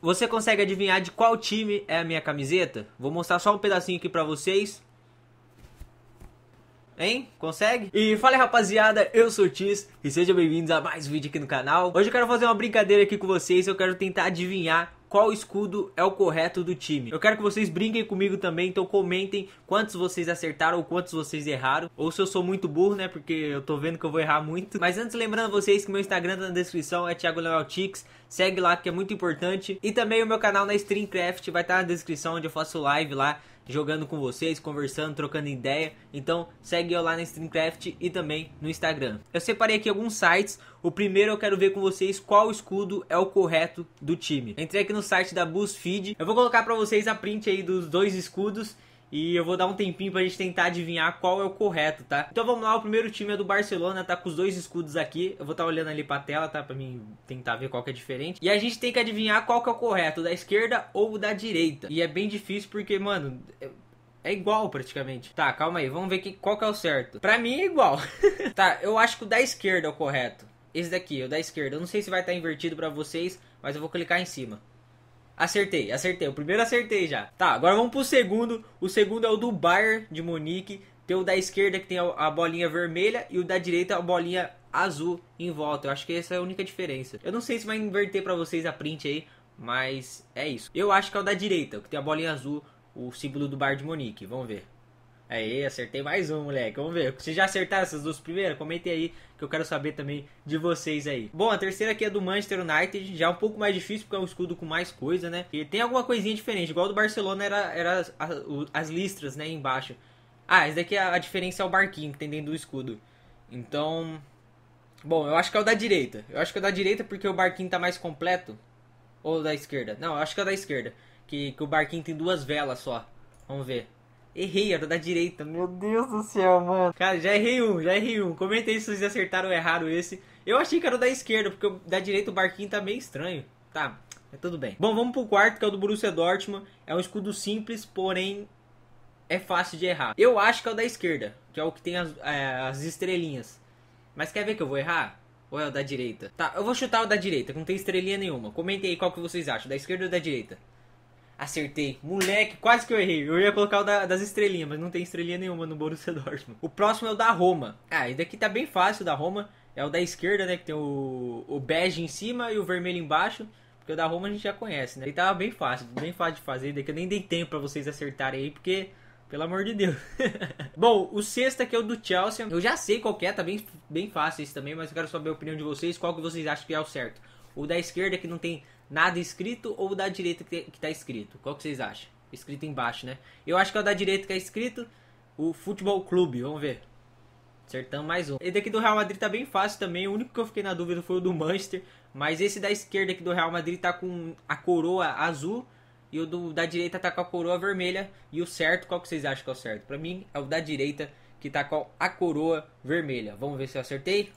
Você consegue adivinhar de qual time é a minha camiseta? Vou mostrar só um pedacinho aqui pra vocês. Hein? Consegue? E fala aí, rapaziada, eu sou o Tiz e sejam bem-vindos a mais um vídeo aqui no canal. Hoje eu quero fazer uma brincadeira aqui com vocês, eu quero tentar adivinhar qual escudo é o correto do time. Eu quero que vocês brinquem comigo também, então comentem quantos vocês acertaram ou quantos vocês erraram. Ou se eu sou muito burro, né? Porque eu tô vendo que eu vou errar muito. Mas antes, lembrando vocês que meu Instagram tá na descrição, é Thiago Leontix. Segue lá que é muito importante. E também o meu canal na Streamcraft vai estar tá na descrição, onde eu faço live lá jogando com vocês, conversando, trocando ideia. Então segue eu lá na Streamcraft e também no Instagram. Eu separei aqui alguns sites. O primeiro eu quero ver com vocês qual escudo é o correto do time. Entrei aqui no site da BuzzFeed. Eu vou colocar para vocês a print aí dos dois escudos e eu vou dar um tempinho pra gente tentar adivinhar qual é o correto, tá? Então vamos lá, o primeiro time é do Barcelona, tá com os dois escudos aqui. Eu vou estar tá olhando ali pra tela, tá? Pra mim tentar ver qual que é diferente. E a gente tem que adivinhar qual que é o correto, o da esquerda ou o da direita. E é bem difícil porque, mano... É, é igual praticamente. Tá, calma aí. Vamos ver que, qual que é o certo. Pra mim é igual. tá, eu acho que o da esquerda é o correto. Esse daqui, o da esquerda. Eu não sei se vai estar tá invertido pra vocês, mas eu vou clicar em cima. Acertei, acertei. O primeiro acertei já. Tá, agora vamos pro segundo. O segundo é o do Bayern de Munique. Tem o da esquerda que tem a bolinha vermelha e o da direita a bolinha azul em volta. Eu acho que essa é a única diferença. Eu não sei se vai inverter para vocês a print aí, mas é isso. Eu acho que é o da direita, que tem a bolinha azul, o símbolo do Bayern de Munique. Vamos ver. Aí, acertei mais um, moleque. Vamos ver. Vocês já acertaram essas duas primeiras, comente aí que eu quero saber também de vocês aí. Bom, a terceira aqui é do Manchester United, já é um pouco mais difícil porque é um escudo com mais coisa, né? E tem alguma coisinha diferente, igual do Barcelona era, era as, as listras, né, embaixo. Ah, esse daqui é a, a diferença é o barquinho que tem dentro do escudo. Então, bom, eu acho que é o da direita. Eu acho que é o da direita porque o barquinho tá mais completo. Ou da esquerda? Não, eu acho que é o da esquerda. Que, que o barquinho tem duas velas só. Vamos ver. Errei, era da direita. Meu Deus do céu, mano. Cara, já errei um, já errei um. Comenta aí se vocês acertaram ou erraram esse. Eu achei que era o da esquerda, porque o da direita o barquinho tá meio estranho. Tá, é tudo bem. Bom, vamos pro quarto, que é o do Borussia Dortmund. É um escudo simples, porém é fácil de errar. Eu acho que é o da esquerda, que é o que tem as, é, as estrelinhas. Mas quer ver que eu vou errar? Ou é o da direita? Tá, eu vou chutar o da direita, que não tem estrelinha nenhuma. Comentem aí qual que vocês acham, da esquerda ou da direita. Acertei. Moleque, quase que eu errei. Eu ia colocar o da, das estrelinhas, mas não tem estrelinha nenhuma no Borussia Dortmund. O próximo é o da Roma. Ah, e daqui tá bem fácil, da Roma. É o da esquerda, né, que tem o, o bege em cima e o vermelho embaixo. Porque o da Roma a gente já conhece, né? E tava bem fácil, bem fácil de fazer. Daqui eu nem dei tempo para vocês acertarem aí, porque... Pelo amor de Deus. Bom, o sexto aqui é o do Chelsea. Eu já sei qual é, tá bem, bem fácil esse também, mas eu quero saber a opinião de vocês. Qual que vocês acham que é o certo? O da esquerda que não tem nada escrito ou o da direita que, está tá escrito? Qual que vocês acham? Escrito embaixo, né? Eu acho que é o da direita que é escrito, o Futebol Clube, vamos ver. Acertamos mais um. Esse daqui do Real Madrid tá bem fácil também, o único que eu fiquei na dúvida foi o do Manchester, mas esse da esquerda aqui do Real Madrid tá com a coroa azul e o do, da direita tá com a coroa vermelha. E o certo, qual que vocês acham que é o certo? Pra mim é o da direita que tá com a coroa vermelha. Vamos ver se eu acertei.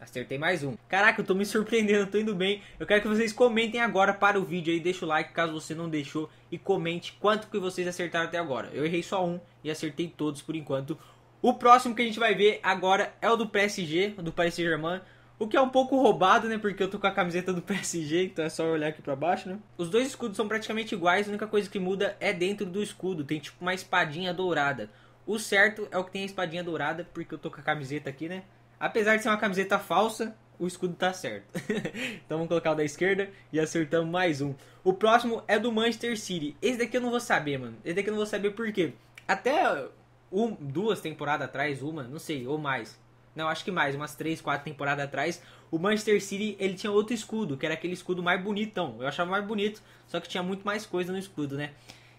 Acertei mais um. Caraca, eu tô me surpreendendo, tô indo bem. Eu quero que vocês comentem agora para o vídeo aí, deixa o like caso você não deixou e comente quanto que vocês acertaram até agora. Eu errei só um e acertei todos por enquanto. O próximo que a gente vai ver agora é o do PSG, do Paris Saint-Germain. O que é um pouco roubado, né? Porque eu tô com a camiseta do PSG, então é só olhar aqui pra baixo, né? Os dois escudos são praticamente iguais, a única coisa que muda é dentro do escudo. Tem tipo uma espadinha dourada. O certo é o que tem a espadinha dourada, porque eu tô com a camiseta aqui, né? Apesar de ser uma camiseta falsa, o escudo tá certo. então vamos colocar o da esquerda e acertamos mais um. O próximo é do Manchester City. Esse daqui eu não vou saber, mano. Esse daqui eu não vou saber por quê. Até um, duas temporadas atrás, uma, não sei, ou mais. Não, acho que mais, umas três, quatro temporadas atrás, o Manchester City ele tinha outro escudo, que era aquele escudo mais bonitão. Eu achava mais bonito, só que tinha muito mais coisa no escudo, né?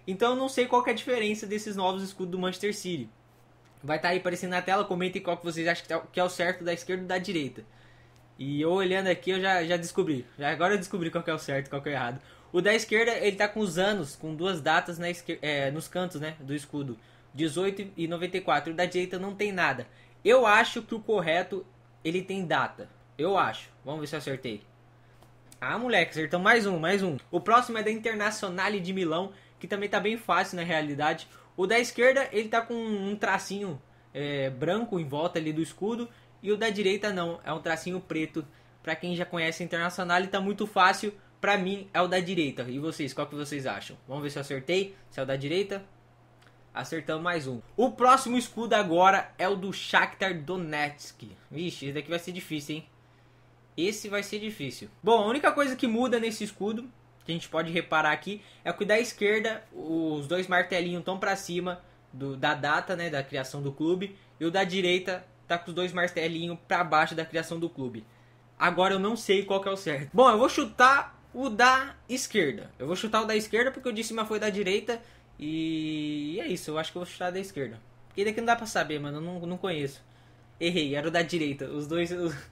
Então eu não sei qual é a diferença desses novos escudos do Manchester City. Vai estar tá aí aparecendo na tela, comentem qual que vocês acham que é o é certo da esquerda ou da direita. E eu olhando aqui, eu já, já descobri. Já, agora eu descobri qual que é o certo qual que é o errado. O da esquerda, ele tá com os anos, com duas datas na É, nos cantos né, do escudo. 18 e 94. O da direita não tem nada. Eu acho que o correto, ele tem data. Eu acho. Vamos ver se eu acertei. Ah, moleque, acertamos mais um, mais um. O próximo é da Internazionale de Milão, que também tá bem fácil na realidade. O da esquerda, ele tá com um tracinho é, branco em volta ali do escudo. E o da direita não, é um tracinho preto. Para quem já conhece Internacional, ele tá muito fácil. Para mim é o da direita. E vocês, qual que vocês acham? Vamos ver se eu acertei. Se é o da direita, acertamos mais um. O próximo escudo agora é o do Shakhtar Donetsk. Vixe, esse daqui vai ser difícil, hein? Esse vai ser difícil. Bom, a única coisa que muda nesse escudo que a gente pode reparar aqui é que da esquerda os dois martelinhos estão para cima do, da data né, da criação do clube e o da direita tá com os dois martelinhos para baixo da criação do clube. Agora eu não sei qual que é o certo. Bom, eu vou chutar o da esquerda. Eu vou chutar o da esquerda porque o de cima foi da direita e é isso, eu acho que eu vou chutar da esquerda. Porque daqui não dá pra saber, mano, eu não, não conheço. Errei, era o da direita. Os dois. Os...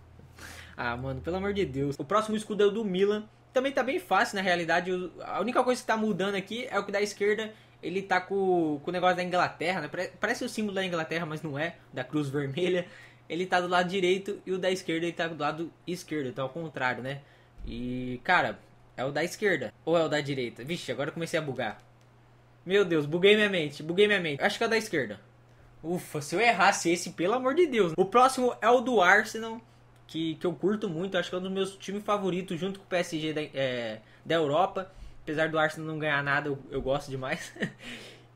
Ah, mano, pelo amor de Deus. O próximo escudo é o do Milan também tá bem fácil, na realidade. A única coisa que tá mudando aqui é o que da esquerda ele tá com, com o negócio da Inglaterra, né? Parece o símbolo da Inglaterra, mas não é, da cruz vermelha. Ele tá do lado direito e o da esquerda ele tá do lado esquerdo, então ao é contrário, né? E, cara, é o da esquerda ou é o da direita? Vixe, agora comecei a bugar. Meu Deus, buguei minha mente, buguei minha mente. Acho que é o da esquerda. Ufa, se eu errasse esse, pelo amor de Deus. O próximo é o do Arsenal que, que eu curto muito, acho que é um dos meus times favoritos, junto com o PSG da, é, da Europa. Apesar do Arsenal não ganhar nada, eu, eu gosto demais.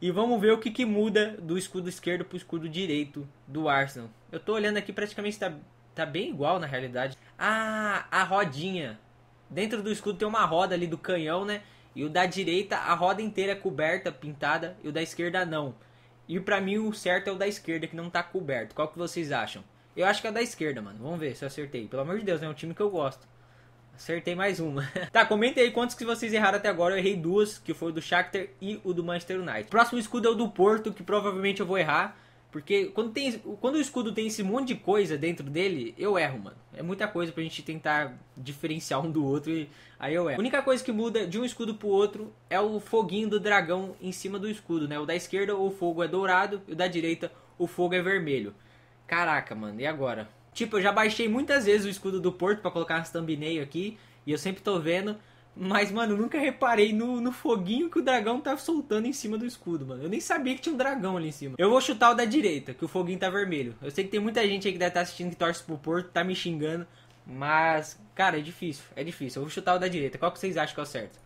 e vamos ver o que, que muda do escudo esquerdo para o escudo direito do Arsenal. Eu estou olhando aqui, praticamente está tá bem igual na realidade. Ah, a rodinha. Dentro do escudo tem uma roda ali do canhão, né? E o da direita, a roda inteira é coberta, pintada, e o da esquerda não. E para mim o certo é o da esquerda que não está coberto. Qual que vocês acham? Eu acho que é da esquerda, mano. Vamos ver se eu acertei. Pelo amor de Deus, é um time que eu gosto. Acertei mais uma. tá, comenta aí quantos que vocês erraram até agora. Eu errei duas, que foi o do Shakhtar e o do Manchester United. próximo escudo é o do Porto, que provavelmente eu vou errar. Porque quando, tem, quando o escudo tem esse monte de coisa dentro dele, eu erro, mano. É muita coisa pra gente tentar diferenciar um do outro e aí eu erro. A única coisa que muda de um escudo pro outro é o foguinho do dragão em cima do escudo, né? O da esquerda o fogo é dourado e o da direita o fogo é vermelho. Caraca, mano, e agora? Tipo, eu já baixei muitas vezes o escudo do Porto para colocar as thumbnail aqui, e eu sempre tô vendo, mas, mano, nunca reparei no, no foguinho que o dragão tá soltando em cima do escudo, mano. Eu nem sabia que tinha um dragão ali em cima. Eu vou chutar o da direita, que o foguinho tá vermelho. Eu sei que tem muita gente aí que deve estar tá assistindo que torce pro Porto, tá me xingando. Mas, cara, é difícil, é difícil. Eu vou chutar o da direita. Qual que vocês acham que é o certo?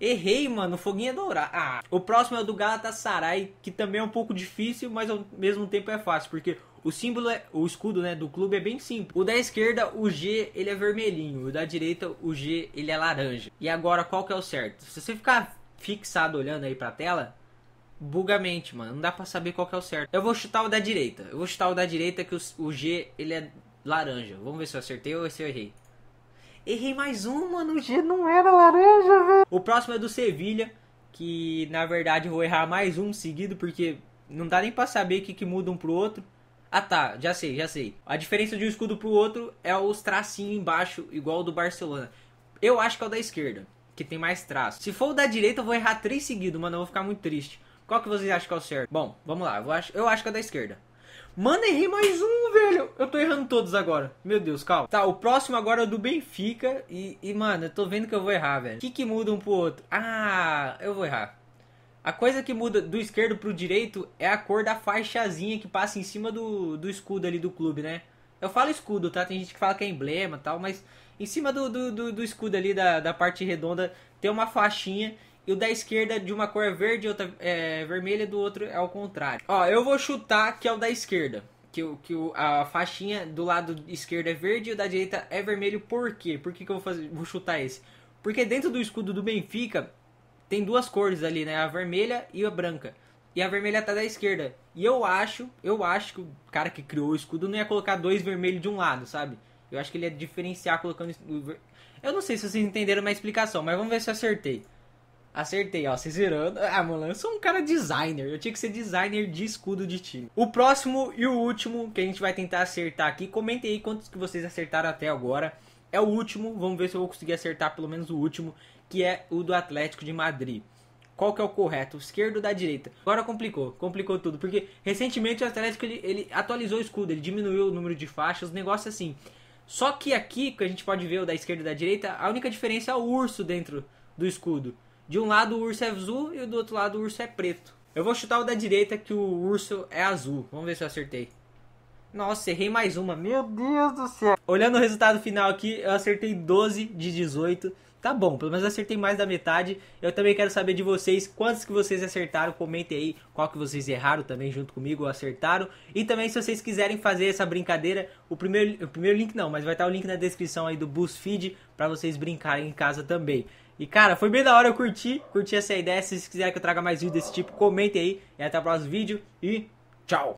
Errei, mano. O foguinho é dourado. Ah, o próximo é o do Galatasaray, que também é um pouco difícil, mas ao mesmo tempo é fácil, porque o símbolo, é, o escudo né, do clube é bem simples. O da esquerda, o G, ele é vermelhinho. O da direita, o G, ele é laranja. E agora, qual que é o certo? Se você ficar fixado olhando aí pra tela, bugamente, mano. Não dá pra saber qual que é o certo. Eu vou chutar o da direita. Eu vou chutar o da direita que o, o G, ele é laranja. Vamos ver se eu acertei ou se eu errei. Errei mais um, mano. O G não era laranja, velho. O próximo é do Sevilha. Que, na verdade, eu vou errar mais um seguido. Porque não dá nem pra saber o que, que muda um pro outro. Ah tá, já sei, já sei. A diferença de um escudo pro outro é os tracinhos embaixo, igual o do Barcelona. Eu acho que é o da esquerda, que tem mais traço. Se for o da direita, eu vou errar três seguidos, mano, eu vou ficar muito triste. Qual que vocês acham que é o certo? Bom, vamos lá, eu acho, eu acho que é o da esquerda. Mano, errei mais um, velho. Eu tô errando todos agora. Meu Deus, calma. Tá, o próximo agora é o do Benfica. E, e mano, eu tô vendo que eu vou errar, velho. O que, que muda um pro outro? Ah, eu vou errar. A coisa que muda do esquerdo pro direito é a cor da faixazinha que passa em cima do, do escudo ali do clube, né? Eu falo escudo, tá? Tem gente que fala que é emblema tal, mas em cima do, do, do, do escudo ali da, da parte redonda tem uma faixinha e o da esquerda de uma cor é verde e outra é vermelha, do outro é ao contrário. Ó, eu vou chutar que é o da esquerda. Que, que a faixinha do lado esquerdo é verde e o da direita é vermelho. Por quê? Por que, que eu vou, fazer, vou chutar esse? Porque dentro do escudo do Benfica tem duas cores ali, né? A vermelha e a branca. E a vermelha tá da esquerda. E eu acho, eu acho que o cara que criou o escudo não ia colocar dois vermelhos de um lado, sabe? Eu acho que ele ia diferenciar colocando. Eu não sei se vocês entenderam minha explicação, mas vamos ver se eu acertei. Acertei, ó. Vocês viram? Ah, mano, eu sou um cara designer. Eu tinha que ser designer de escudo de time. O próximo e o último que a gente vai tentar acertar aqui. Comentem aí quantos que vocês acertaram até agora. É o último. Vamos ver se eu vou conseguir acertar pelo menos o último que é o do Atlético de Madrid. Qual que é o correto, o esquerdo ou da direita? Agora complicou, complicou tudo, porque recentemente o Atlético ele, ele atualizou o escudo, ele diminuiu o número de faixas, os negócios assim. Só que aqui, que a gente pode ver o da esquerda e da direita, a única diferença é o urso dentro do escudo. De um lado o urso é azul e do outro lado o urso é preto. Eu vou chutar o da direita que o urso é azul. Vamos ver se eu acertei. Nossa, errei mais uma. Meu Deus do céu. Olhando o resultado final aqui, eu acertei 12 de 18. Tá bom, pelo menos acertei mais da metade. Eu também quero saber de vocês quantos que vocês acertaram. Comentem aí qual que vocês erraram também junto comigo ou acertaram. E também se vocês quiserem fazer essa brincadeira, o primeiro, o primeiro link não, mas vai estar o link na descrição aí do BuzzFeed para vocês brincarem em casa também. E cara, foi bem da hora, eu curti, curti essa ideia. Se vocês quiserem que eu traga mais vídeos desse tipo, comentem aí. E até o próximo vídeo e tchau!